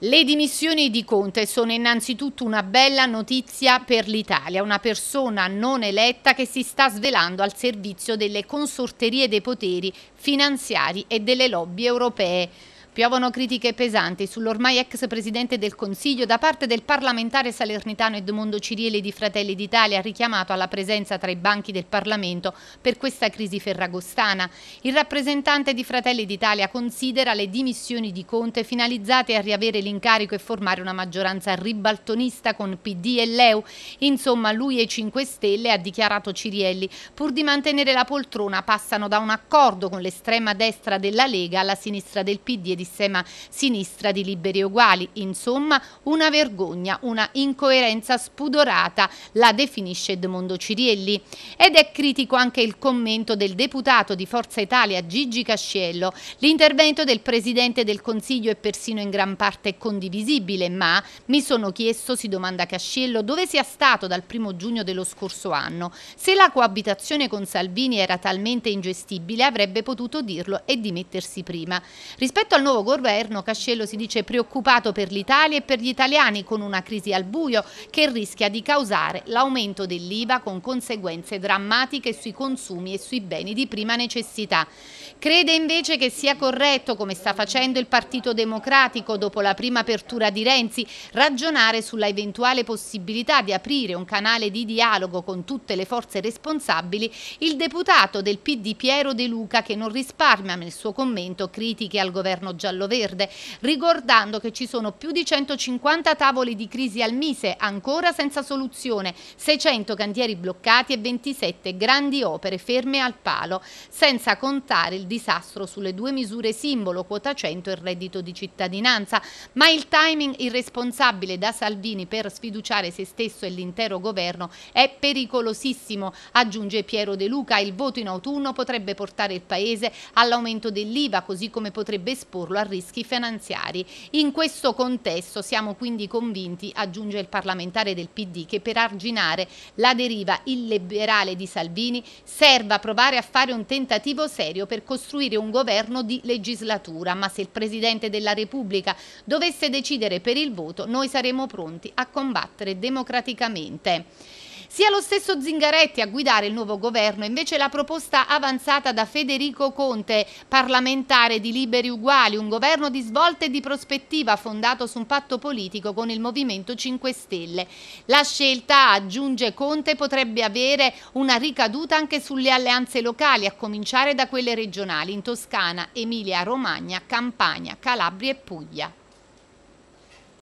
Le dimissioni di Conte sono innanzitutto una bella notizia per l'Italia, una persona non eletta che si sta svelando al servizio delle consorterie dei poteri finanziari e delle lobby europee. Piovono critiche pesanti sull'ormai ex presidente del Consiglio da parte del parlamentare salernitano Edmondo Cirieli di Fratelli d'Italia, richiamato alla presenza tra i banchi del Parlamento per questa crisi ferragostana. Il rappresentante di Fratelli d'Italia considera le dimissioni di Conte finalizzate a riavere l'incarico e formare una maggioranza ribaltonista con PD e Leu. Insomma, lui e 5 Stelle, ha dichiarato Cirielli, pur di mantenere la poltrona passano da un accordo con l'estrema destra della Lega alla sinistra del PD e di dissema sinistra di Liberi Uguali. Insomma, una vergogna, una incoerenza spudorata, la definisce Edmondo Cirielli. Ed è critico anche il commento del deputato di Forza Italia Gigi Casciello. L'intervento del Presidente del Consiglio è persino in gran parte condivisibile, ma mi sono chiesto, si domanda Casciello, dove sia stato dal primo giugno dello scorso anno. Se la coabitazione con Salvini era talmente ingestibile avrebbe potuto dirlo e dimettersi prima. Rispetto al nuovo nuovo governo Cascello si dice preoccupato per l'Italia e per gli italiani con una crisi al buio che rischia di causare l'aumento dell'IVA con conseguenze drammatiche sui consumi e sui beni di prima necessità. Crede invece che sia corretto, come sta facendo il Partito Democratico dopo la prima apertura di Renzi, ragionare sulla eventuale possibilità di aprire un canale di dialogo con tutte le forze responsabili il deputato del PD Piero De Luca che non risparmia nel suo commento critiche al governo già giallo-verde, ricordando che ci sono più di 150 tavoli di crisi al Mise ancora senza soluzione, 600 cantieri bloccati e 27 grandi opere ferme al palo, senza contare il disastro sulle due misure simbolo, quota 100 e reddito di cittadinanza, ma il timing irresponsabile da Salvini per sfiduciare se stesso e l'intero governo è pericolosissimo, aggiunge Piero De Luca, il voto in autunno potrebbe portare il Paese all'aumento dell'IVA, così come potrebbe esporlo sottoporlo a rischi finanziari. In questo contesto siamo quindi convinti, aggiunge il parlamentare del PD, che per arginare la deriva illiberale di Salvini serva provare a fare un tentativo serio per costruire un governo di legislatura, ma se il Presidente della Repubblica dovesse decidere per il voto, noi saremo pronti a combattere democraticamente. Sia lo stesso Zingaretti a guidare il nuovo governo, invece la proposta avanzata da Federico Conte, parlamentare di Liberi Uguali, un governo di svolta e di prospettiva fondato su un patto politico con il Movimento 5 Stelle. La scelta, aggiunge Conte, potrebbe avere una ricaduta anche sulle alleanze locali, a cominciare da quelle regionali in Toscana, Emilia-Romagna, Campania, Calabria e Puglia.